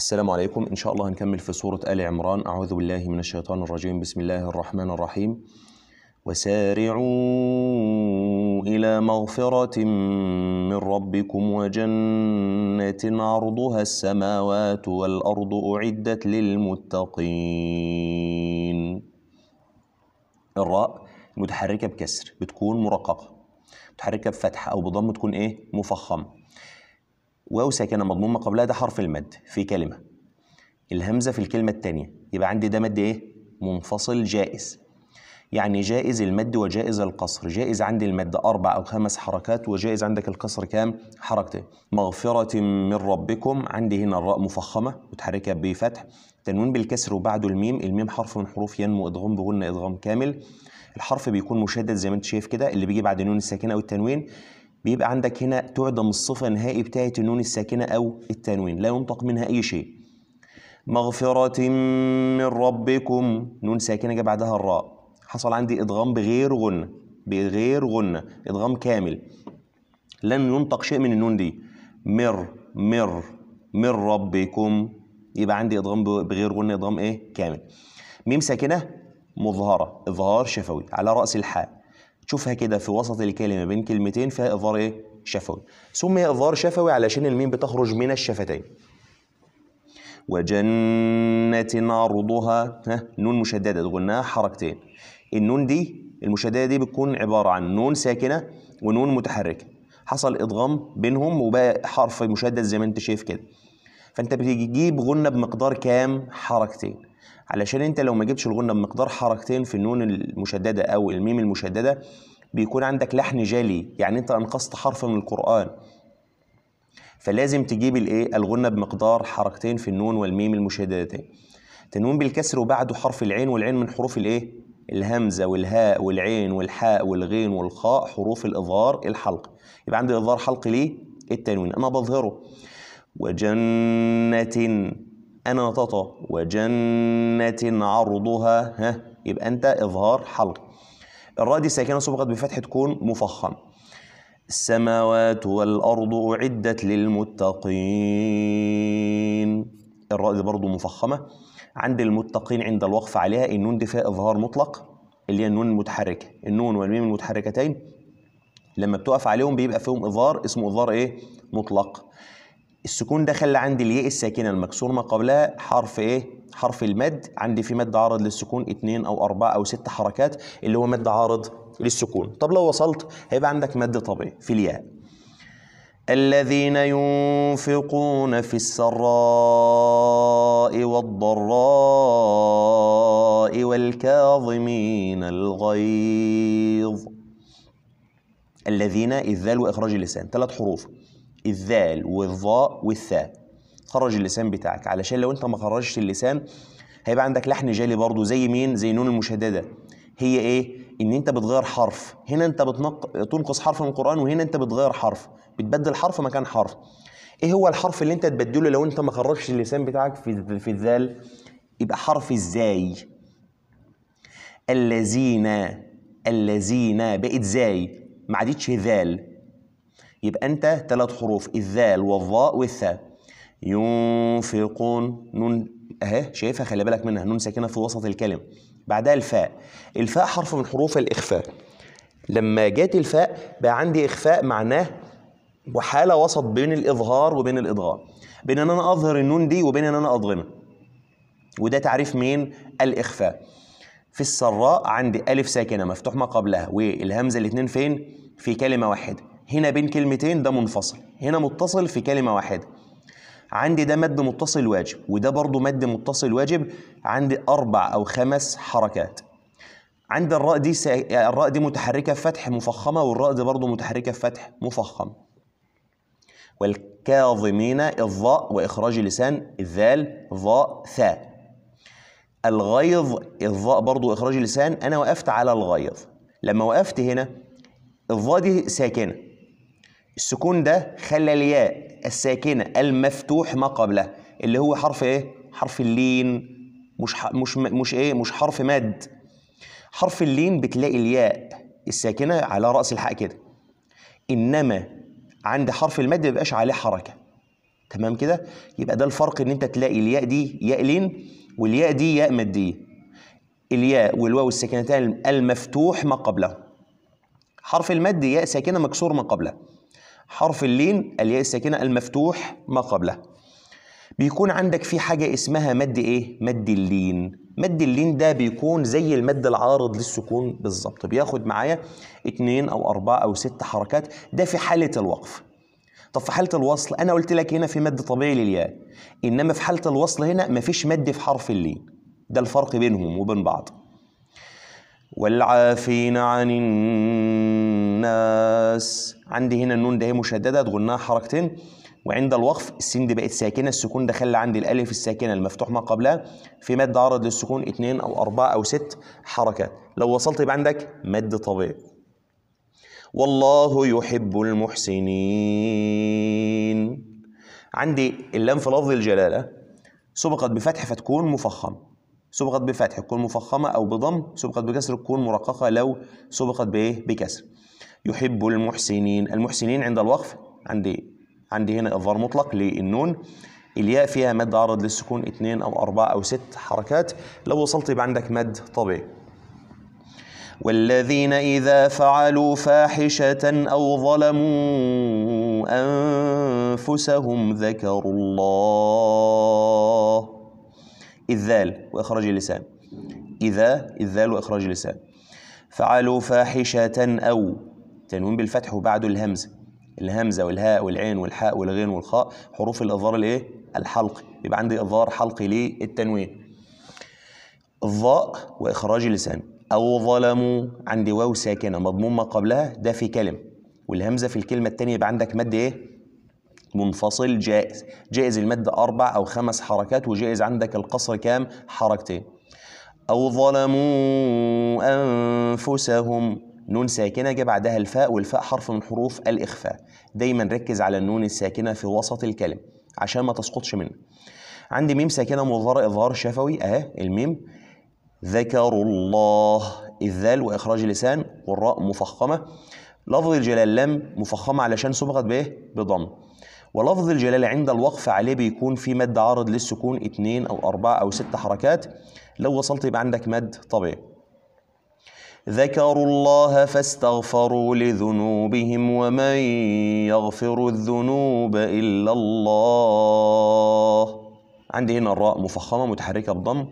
السلام عليكم إن شاء الله هنكمل في سورة آل عمران أعوذ بالله من الشيطان الرجيم بسم الله الرحمن الرحيم وسارعوا إلى مغفرة من ربكم وجنة عرضها السماوات والأرض أعدت للمتقين الراء متحركة بكسر بتكون مرققة متحركة بفتحة أو بضم تكون إيه مفخمة واو ساكنه مضمون ما قبلها ده حرف المد في كلمة الهمزة في الكلمة الثانيه يبقى عندي ده مد إيه؟ منفصل جائز يعني جائز المد وجائز القصر جائز عندي المد أربع أو خمس حركات وجائز عندك القصر كام حركتين مغفرة من ربكم عندي هنا الراء مفخمة متحركة بفتح تنوين بالكسر وبعده الميم الميم حرف من حروف ينمو إدغام بغنى إدغام كامل الحرف بيكون مشدد زي ما انت شايف كده اللي بيجي بعد النون الساكنة أو التنوين بيبقى عندك هنا تعدم الصفة النهائي بتاعة النون الساكنة أو التنوين لا ينطق منها أي شيء مغفرة من ربكم نون ساكنة جه بعدها الراء حصل عندي إدغام بغير غنة بغير غنة إدغام كامل لم ينطق شيء من النون دي مر مر من ربكم يبقى عندي إدغام بغير غنة إدغام إيه كامل ميم ساكنة مظهرة إظهار شفوي على رأس الحاء شوفها كده في وسط الكلمه بين كلمتين فيها اظهار ايه شفوي سمي اظهار شفوي علشان الميم بتخرج من الشفتين وجنة عرضها ها نون مشددة قلناها حركتين النون دي المشددة دي بتكون عبارة عن نون ساكنة ونون متحركة حصل إدغام بينهم وبقى حرف مشدد زي ما أنت شايف كده فأنت بتجيب غنة بمقدار كام حركتين علشان انت لو ما جبتش الغنه بمقدار حركتين في النون المشدده او الميم المشدده بيكون عندك لحن جلي يعني انت انقصت حرف من القران فلازم تجيب الايه الغنه بمقدار حركتين في النون والميم المشددتين تنوين بالكسر وبعده حرف العين والعين من حروف الايه الهمزه والهاء والعين والحاء والغين والخاء حروف الاظهار الحلقي يبقى عندي اظهار حلقي ليه التنوين انا بظهره وجنه أناطة وجنة عرضها ها يبقى أنت إظهار حلق الراء دي ساكنة سبقت بفتحة كون مفخم السماوات والأرض أعدت للمتقين الراء دي برضو مفخمة عند المتقين عند الوقف عليها النون دي فيها إظهار مطلق اللي هي النون المتحركة النون والميم المتحركتين لما بتقف عليهم بيبقى فيهم إظهار اسمه إظهار إيه؟ مطلق السكون ده خلى عندي الياء الساكنه المكسور ما قبلها حرف ايه حرف المد عندي في مد عارض للسكون اتنين او اربعه او ست حركات اللي هو مد عارض للسكون طب لو وصلت هيبقى عندك مد طبيعي في الياء الذين ينفقون في السراء والضراء والكاظمين الغيظ الذين الذال وإخراج اللسان ثلاث حروف الذال والظاء والثاء خرج اللسان بتاعك علشان لو انت ما خرجتش اللسان هيبقى عندك لحن جالي برضو زي مين زي نون المشدده هي ايه ان انت بتغير حرف هنا انت بتنق... تنقص حرف من القران وهنا انت بتغير حرف بتبدل حرف مكان حرف ايه هو الحرف اللي انت تبدله لو انت ما خرجتش اللسان بتاعك في في الذال يبقى حرف ازاي الذين الذين بقت زاي ما عادتش ذال يبقى أنت ثلاث حروف الذال والظاء والثاء ينفقون نون أهي شايفها خلي بالك منها نون ساكنة في وسط الكلمة بعدها الفاء الفاء حرف من حروف الإخفاء لما جت الفاء بقى عندي إخفاء معناه وحالة وسط بين الإظهار وبين الادغام بين أن أنا أظهر النون دي وبين أن أنا أضغمها وده تعريف مين الإخفاء في السراء عندي ألف ساكنة مفتوح ما قبلها والهمزة الاثنين فين في كلمة واحدة هنا بين كلمتين ده منفصل هنا متصل في كلمة واحدة عندي ده مد متصل واجب وده برضو مد متصل واجب عندي أربع أو خمس حركات عند الراء دي سا... الراء دي متحركة فتح مفخمة والراء دي برضو متحركة فتح مفخم والكاظمين الظاء وإخراج لسان الذال ظاء ثاء الغيظ الظاء برضو إخراج لسان أنا وقفت على الغيظ لما وقفت هنا الظاء دي ساكنة السكون ده خلى الياء الساكنه المفتوح ما قبله اللي هو حرف ايه حرف اللين مش ح... مش م... مش ايه مش حرف مد حرف اللين بتلاقي الياء الساكنه على راس الحاء كده انما عند حرف المد ما بيبقاش عليه حركه تمام كده يبقى ده الفرق ان انت تلاقي الياء دي ياء لين والياء دي ياء ماديه الياء والواو الساكنتان المفتوح ما قبله حرف المد ياء ساكنه مكسور ما قبله حرف اللين الياء الساكنة المفتوح ما قبله بيكون عندك في حاجة اسمها مد إيه؟ مد اللين مد اللين ده بيكون زي المد العارض للسكون بالظبط بياخد معايا اتنين أو أربعة أو ست حركات ده في حالة الوقف طب في حالة الوصل أنا قلت لك هنا في مد طبيعي للياء إنما في حالة الوصل هنا مفيش مد في حرف اللين ده الفرق بينهم وبين بعض والعافين عن الناس عندي هنا النون ده هي مشددة تغنها حركتين وعند الوقف السين دي بقت ساكنة السكون ده خلى عندي الألف الساكنة المفتوح ما قبلها في مادة عرض للسكون اتنين أو أربعة أو ست حركات لو وصلت يبقى عندك مادة طبيعي والله يحب المحسنين عندي اللام في لفظ الجلالة سبقت بفتح فتكون مفخم سبقت بفتح تكون مفخمة أو بضم سبقت بكسر تكون مرققة لو سبقت بإيه بكسر يحب المحسنين المحسنين عند الوقف عندي عندي هنا إظهار مطلق للنون الياء فيها مد عرض للسكون اثنين أو أربعة أو ست حركات لو وصلت يبقى عندك مد طبيعي والذين إذا فعلوا فاحشة أو ظلموا أنفسهم ذكروا الله إذال وإخراج اللسان إذا إذال وإخراج اللسان فعلوا فاحشة أو تنوين بالفتح وبعده الهمزة الهمزة والهاء والعين والحاء والغين والخاء حروف الإظهار الإيه؟ الحلقي يبقى عندي إظهار حلقي للتنوين الظاء وإخراج اللسان أو ظلموا عندي واو ساكنة مضمون ما قبلها ده في كلمة والهمزة في الكلمة الثانية يبقى عندك مد إيه؟ منفصل جائز جائز المادة أربع أو خمس حركات وجائز عندك القصر كام حركتين أو ظلموا أنفسهم نون ساكنة جاء بعدها الفاء والفاء حرف من حروف الإخفاء دايما ركز على النون الساكنة في وسط الكلمة عشان ما تسقطش منه عندي ميم ساكنة مظهرة إظهار شفوي أهي الميم ذكروا الله الذال وإخراج اللسان والراء مفخمة لفظ الجلال لم مفخمة علشان صبغت بإيه؟ بضم ولفظ الجلالة عند الوقف عليه بيكون في مد عارض للسكون اتنين أو أربعة أو ست حركات لو وصلت يبقى عندك مد طبيعي ذكروا الله فاستغفروا لذنوبهم ومن يغفر الذنوب إلا الله عندي هنا الراء مفخمة متحركة بضم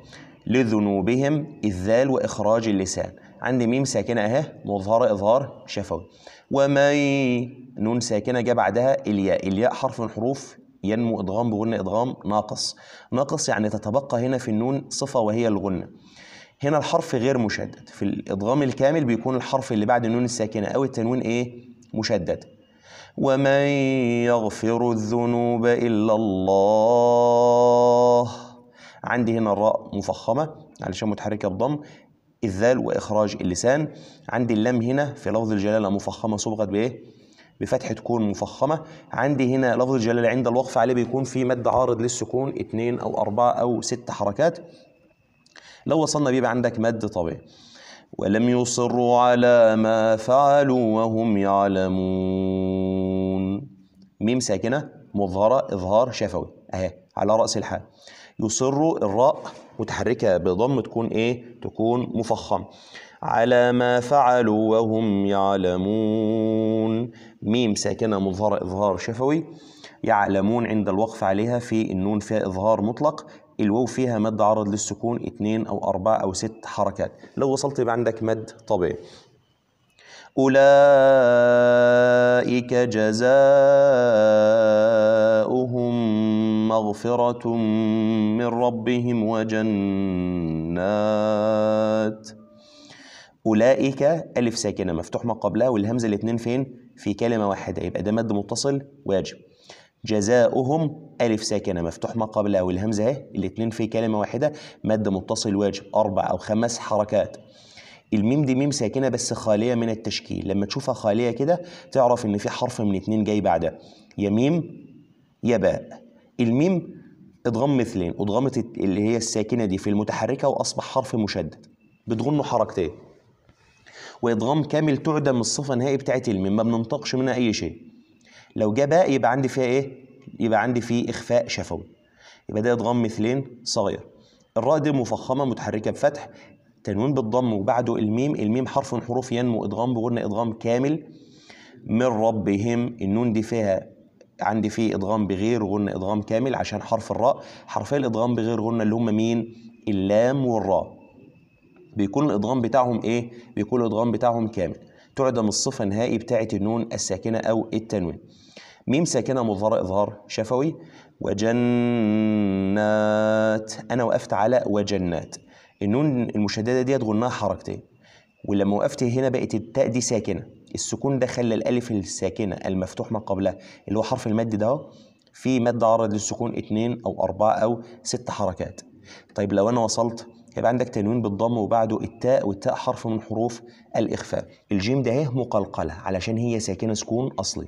لذنوبهم الذال وإخراج اللسان عندي ميم ساكنه اهي مظهره اظهار شفوي ومي نون ساكنه جه بعدها الياء الياء حرف من حروف ينمو ادغام بغنه ادغام ناقص ناقص يعني تتبقى هنا في النون صفه وهي الغنه هنا الحرف غير مشدد في الادغام الكامل بيكون الحرف اللي بعد النون الساكنه او التنوين ايه مشدد ومن يغفر الذنوب الا الله عندي هنا الراء مفخمه علشان متحركه بضم الذال وإخراج اللسان عندي اللام هنا في لفظ الجلالة مفخمة صبغت بإيه؟ بفتحة كون مفخمة عندي هنا لفظ الجلالة عند الوقف عليه بيكون في مد عارض للسكون اتنين أو أربعة أو ست حركات لو وصلنا بيه يبقى عندك مد طبيعي ولم يصروا على ما فعلوا وهم يعلمون ميم ساكنة مظهرة إظهار شفوي أهي على رأس الحال يصر الراء متحركة بضم تكون إيه؟ تكون مفخمة على ما فعلوا وهم يعلمون ميم ساكنة مظهر إظهار شفوي يعلمون عند الوقف عليها في النون فيها إظهار مطلق الواو فيها مد عرض للسكون اثنين أو أربعة أو ست حركات لو وصلت يبقى عندك مد طبيعي أولئك جزاؤهم مغفرة من ربهم وجنات أولئك ألف ساكنة مفتوح ما قبلها والهمزة الاتنين فين؟ في كلمة واحدة يبقى ده مد متصل واجب جزاؤهم ألف ساكنة مفتوح ما قبلها والهمزة اهي الاتنين في كلمة واحدة مد متصل واجب أربع أو خمس حركات الميم دي ميم ساكنه بس خاليه من التشكيل لما تشوفها خاليه كده تعرف ان في حرف من اتنين جاي بعدها يا ميم يا باء الميم اضغام مثلين اضغمت اللي هي الساكنه دي في المتحركه واصبح حرف مشدد بتغنه حركتين وادغام كامل تعدم من الصفه النهائي بتاعت الميم ما بننطقش منها اي شيء لو جاء باء يبقى عندي فيها ايه يبقى عندي فيه اخفاء شفوي يبقى ده ادغام مثلين صغير الراء دي مفخمه متحركه بفتح تنوين بالضم وبعده الميم الميم حرف من حروف ينمو إدغام بغنى إدغام كامل من ربهم النون دي فيها عندي فيه إدغام بغير غنى إدغام كامل عشان حرف الراء حرفي الإدغام بغير غنى اللي هم مين اللام والراء بيكون الإدغام بتاعهم إيه بيكون الإدغام بتاعهم كامل تعدم الصفة النهائي بتاعة النون الساكنة أو التنوين ميم ساكنة مظهر إظهار شفوي وجنات أنا وقفت على وجنات النون المشدده ديت غناها حركتين ولما وقفت هنا بقت التاء دي ساكنه السكون ده خلى الالف الساكنه المفتوح ما قبلها اللي هو حرف المد ده في مد عرض للسكون اتنين او اربعه او ست حركات طيب لو انا وصلت يبقى عندك تنوين بالضم وبعده التاء والتاء حرف من حروف الاخفاء الجيم ده اهي مقلقله علشان هي ساكنه سكون اصلي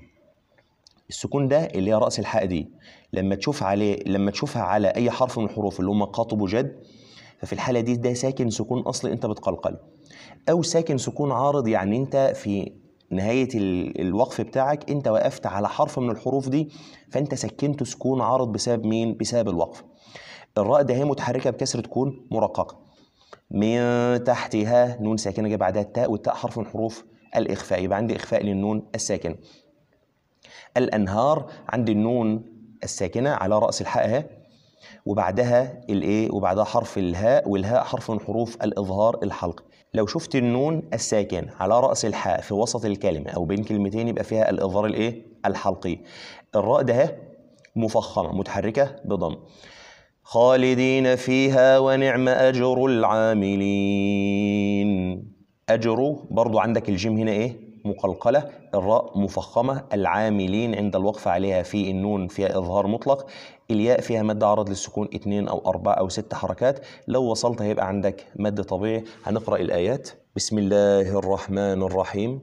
السكون ده اللي هي راس الحاء دي لما تشوف عليه لما تشوفها على اي حرف من الحروف اللي هم قاطب وجد ففي الحالة دي ده ساكن سكون أصلي أنت بتقلقل أو ساكن سكون عارض يعني أنت في نهاية الوقف بتاعك أنت وقفت على حرف من الحروف دي فأنت سكنت سكون عارض بسبب مين؟ بسبب الوقف الراء ده هي متحركة بكسرة تكون مرققة من تحتها نون ساكنة جاء بعدها التاء والتاء حرف من حروف الإخفاء يبقى عندي إخفاء للنون الساكنة الأنهار عند النون الساكنة على رأس الحاء وبعدها الايه وبعدها حرف الهاء والهاء حرف من حروف الاظهار الحلقي لو شفت النون الساكن على راس الحاء في وسط الكلمه او بين كلمتين يبقى فيها الاظهار الايه الحلقي الراء ده مفخمه متحركه بضم خالدين فيها ونعم اجر العاملين اجر برضو عندك الجيم هنا ايه مقلقلة الراء مفخمة العاملين عند الوقف عليها في النون فيها إظهار مطلق الياء فيها مادة عرض للسكون اتنين أو أربعة أو ست حركات لو وصلت هيبقى عندك مادة طبيعي هنقرأ الآيات بسم الله الرحمن الرحيم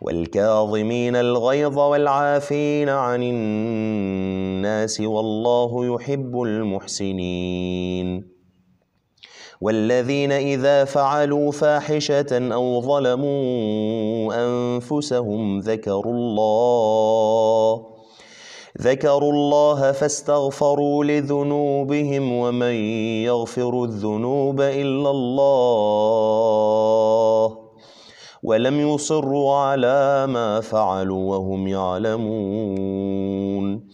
والكاظمين الغيظ والعافين عن الناس والله يحب المحسنين والذين إذا فعلوا فاحشة أو ظلموا أنفسهم ذكروا الله ذكروا الله فاستغفروا لذنوبهم ومن يغفر الذنوب إلا الله ولم يصروا على ما فعلوا وهم يعلمون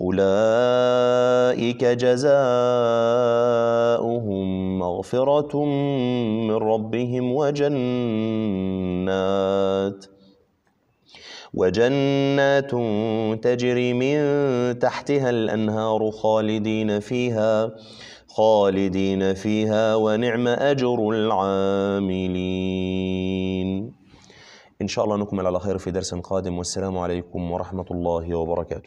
أولئك جزاؤهم مغفرة من ربهم وجنات وجنات تجري من تحتها الأنهار خالدين فيها خالدين فيها ونعم أجر العاملين إن شاء الله نكمل على خير في درس قادم والسلام عليكم ورحمة الله وبركاته